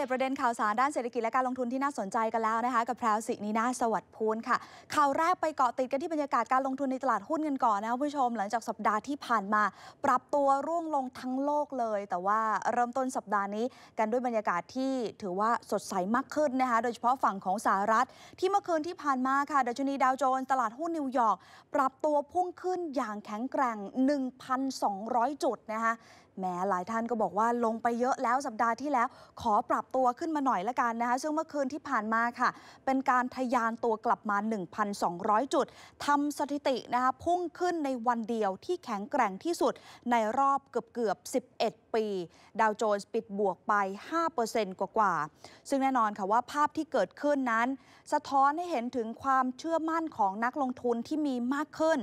เดตประเด็นข่าวสารด้านเศรษฐกิจและการลงทุนที่น่าสนใจกันแล้วนะคะกับแพรวสินีนาสวัสดิ์พูนค่ะข่าวแรกไปเกาะติดกันที่บรรยากาศการลงทุนในตลาดหุ้นกันก่อนนะผู้ชม หลังจากสัปดาห์ที่ผ่านมา ปรับตัวร่วงลงทั้งโลกเลย แต่ว่าเริ่มต้นสัปดาห์นี้กันด้วยบรรยากาศที่ถือว่าสดใสมากขึ้นนะคะโดยเฉพาะฝั่งของสหรัฐ ที่เมื่อคืนที่ผ่านมาค่ะ ดัชนีดาวโจนส์ตลาดหุ้นนิวยอร์กปรับตัวพุ่งขึ้นอย่างแข็งแกร่ง 1,200 จุดนะคะแม้หลายท่านก็บอกว่าลงไปเยอะแล้วสัปดาห์ที่แล้ว ขอปรับตัวขึ้นมาหน่อยละกันนะคะซึ่งเมื่อคืนที่ผ่านมาค่ะ เป็นการทยานตัวกลับมา 1,200 จุดทำสถิตินะคะพุ่งขึ้นในวันเดียวที่แข็งแกร่งที่สุดในรอบเกือบเกือบ 11ปีดาวโจนส์ปิดบวกไป 5%กว่าๆซึ่งแน่นอนค่ะว่าภาพที่เกิดขึ้นนั้น สะท้อนให้เห็นถึงความเชื่อมั่นของนักลงทุนที่มีมากขึ้น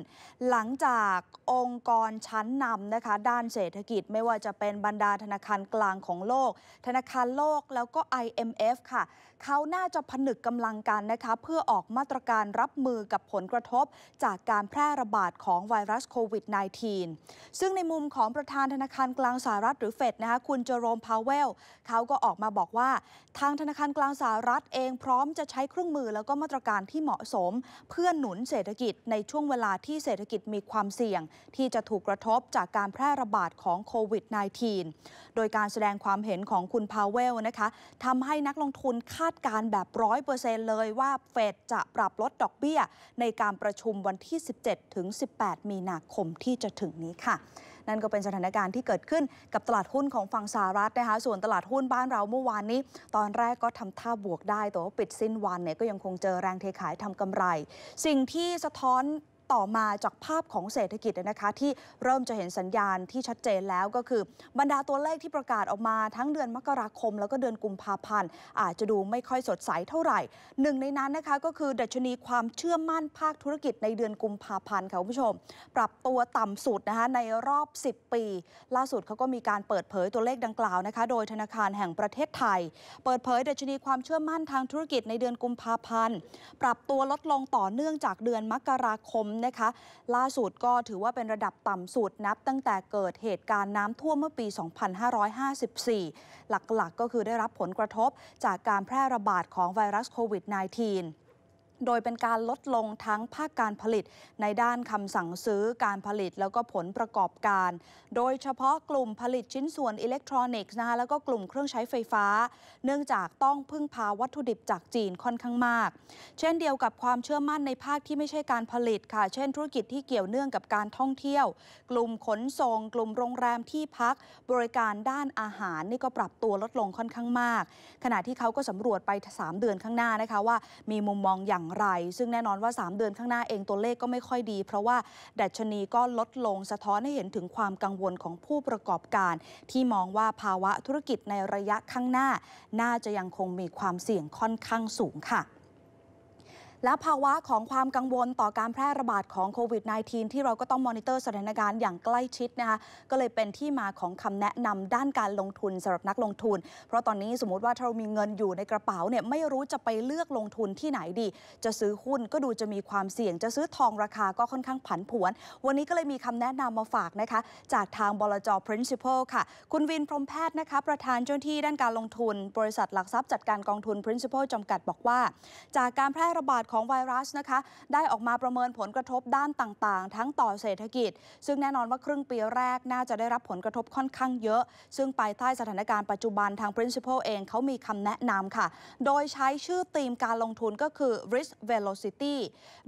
หลังจากองค์กรชั้นนำนะคะ ด้านเศรษฐกิจไม่ว่าจะเป็นบรรดาธนาคารกลางของโลก ธนาคารโลกแล้วก็ IMF ค่ะ เขาน่าจะผนึกกำลังกันนะคะเพื่อออกมาตรการรับมือกับผลกระทบจากการแพร่ระบาดของไวรัสโควิด -19 ซึ่งในมุมของประธานธนาคารกลางสหรัฐหรือเฟดนะคะคุณเจอโรม พาวเวลเขาก็ออกมาบอกว่า ทางธนาคารกลางสหรัฐเองพร้อมจะใช้เครื่องมือแล้วก็มาตรการที่เหมาะสม เพื่อหนุนเศรษฐกิจในช่วงเวลาที่เศรษฐกิจมีความเสี่ยง ที่จะถูกกระทบจากการแพร่ระบาดของโควิด -19 โดยการแสดงความเห็นของคุณพาวเวลนะคะทำให้นักลงทุนคาดการแบบร้อยเปอร์เซ็นเลยว่าเฟดจะปรับลดดอกเบี้ยในการประชุมวันที่ 17ถึง18 มีนาคมที่จะถึงนี้ค่ะนั่นก็เป็นสถานการณ์ที่เกิดขึ้นกับตลาดหุ้นของฝั่งสหรัฐนะคะ ส่วนตลาดหุ้นบ้านเราเมื่อวานนี้ ตอนแรกก็ทำท่าบวกได้แต่ว่าปิดสิ้นวันเนี่ยก็ยังคงเจอแรงเทขายทำกำไร สิ่งที่สะท้อนต่อมาจากภาพของเศรษฐกิจนะคะที่เริ่มจะเห็นสัญญาณที่ชัดเจนแล้วก็คือ บรรดาตัวเลขที่ประกาศออกมาทั้งเดือนมกราคมแล้วก็เดือนกุมภาพันธ์อาจจะดูไม่ค่อยสดใสเท่าไหร่ หนึ่ง ในนั้นนะคะก็คือดัชนีความเชื่อมั่นภาคธุรกิจในเดือนกุมภาพันธ์ค่ะคุณผู้ชม ปรับตัวต่ำสุดนะคะในรอบ 10 ปี ล่าสุดเขาก็มีการเปิดเผยตัวเลขดังกล่าวนะคะ โดยธนาคารแห่งประเทศไทย เปิดเผยดัชนีความเชื่อมั่นทางธุรกิจในเดือนกุมภาพันธ์ปรับตัวลดลงต่อเนื่องจากเดือนมกราคมนะคะล่าสุดก็ถือว่าเป็นระดับต่ำสุดนับตั้งแต่เกิดเหตุการณ์น้ำท่วมเมื่อปี 2554 หลักๆกก็คือได้รับผลกระทบจากการแพร่ระบาดของไวรัสโควิด -19 โดยเป็นการลดลงทั้งภาคการผลิตในด้านคำสั่งซื้อการผลิตแล้วก็ผลประกอบการ โดยเฉพาะกลุ่มผลิตชิ้นส่วนอิเล็กทรอนิกส์นะคะแล้วก็กลุ่มเครื่องใช้ไฟฟ้า เนื่องจากต้องพึ่งพาวัตถุดิบจากจีนค่อนข้างมาก เช่นเดียวกับความเชื่อมั่นในภาคที่ไม่ใช่การผลิตค่ะ เช่นธุรกิจที่เกี่ยวเนื่องกับการท่องเที่ยว กลุ่มขนส่งกลุ่มโรงแรมที่พักบริการด้านอาหารนี่ก็ปรับตัวลดลงค่อนข้างมาก ขณะที่เขาก็สำรวจไป 3 เดือนข้างหน้านะคะว่ามีมุมมองอย่างางไรซึ่งแน่นอนว่า3เดือนข้างหน้าเองตัวเลขก็ไม่ค่อยดี เพราะว่าดัชนีก็ลดลงสะท้อนให้เห็นถึงความกังวลของผู้ประกอบการ ที่มองว่าภาวะธุรกิจในระยะข้างหน้า น่าจะยังคงมีความเสี่ยงค่อนข้างสูงค่ะและภาวะของความกังวลต่อการแพร่ระบาดของโควิด -19 ที่เราก็ต้องมอนิเตอร์สถานการณ์อย่างใกล้ชิดนะคะก็เลยเป็นที่มาของคำแนะนำด้านการลงทุนสำหรับนักลงทุน เพราะตอนนี้สมมติว่าถ้าเรามีเงินอยู่ในกระเป๋าเนี่ยไม่รู้จะไปเลือกลงทุนที่ไหนดี จะซื้อหุ้นก็ดูจะมีความเสี่ยง จะซื้อทองราคาก็ค่อนข้างผันผวน วันนี้ก็เลยมีคำแนะนำมาฝากนะคะจากทางบลจ principal ค่ะ คุณวินพรมแพทย์นะคะประธานเจ้าหน้าที่ด้านการลงทุน บริษัทหลักทรัพย์จัดการกองทุน principal จำกัดบอกว่า จากการแพร่ระบาดของไวรัสนะคะได้ออกมาประเมินผลกระทบด้านต่างๆ ทั้งต่อเศรษฐกิจ ซึ่งแน่นอนว่าครึ่งปีแรกน่าจะได้รับผลกระทบค่อนข้างเยอะ ซึ่งภายใต้สถานการณ์ปัจจุบันทาง principal เองเขามีคำแนะนำค่ะ โดยใช้ชื่อธีมการลงทุนก็คือ risk velocity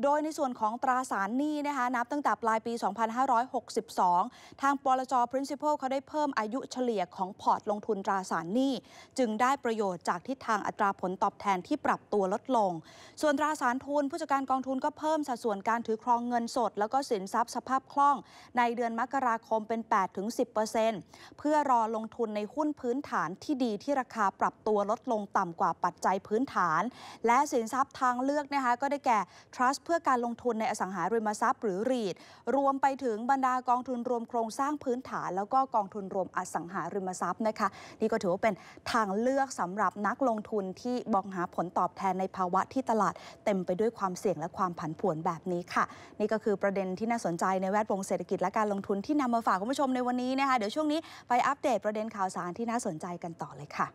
โดยในส่วนของตราสารหนี้นะคะนับตั้งแต่ปลายปี 2562 ทางปลจ principal เขาได้เพิ่มอายุเฉลี่ยของพอร์ตลงทุนตราสารหนี้ จึงได้ประโยชน์จากทิศทางอัตราผลตอบแทนที่ปรับตัวลดลง ส่วนตราสารานทุนผู้จัดการกองทุนก็เพิ่มสัดส่วนการถือครองเงินสด แล้วก็สินทรัพย์สภาพคล่องในเดือนมกราคมเป็น 8-10%เพื่อรอลงทุนในหุ้นพื้นฐานที่ดีที่ราคาปรับตัวลดลงต่ำกว่าปัจจัยพื้นฐาน และสินทรัพย์ทางเลือกนะคะก็ได้แก่ trust เพื่อการลงทุนในอสังหาริมทรัพย์หรือรีด รวมไปถึงบรรดากองทุนรวมโครงสร้างพื้นฐาน แล้วก็กองทุนรวมอสังหาริมทรัพย์นะคะนี่ก็ถือว่าเป็นทางเลือกสำหรับนักลงทุนที่บองหาผลตอบแทนในภาวะที่ตลาดเต็มมไปด้วยความเสี่ยงและความผันผวนแบบนี้ค่ะ นี่ก็คือประเด็นที่น่าสนใจ ในแวดวงเศรษฐกิจและการลงทุนที่นำมาฝากคุณผู้ชมในวันนี้นะคะ เดี๋ยวช่วงนี้ไปอัปเดตประเด็นข่าวสารที่น่าสนใจกันต่อเลยค่ะ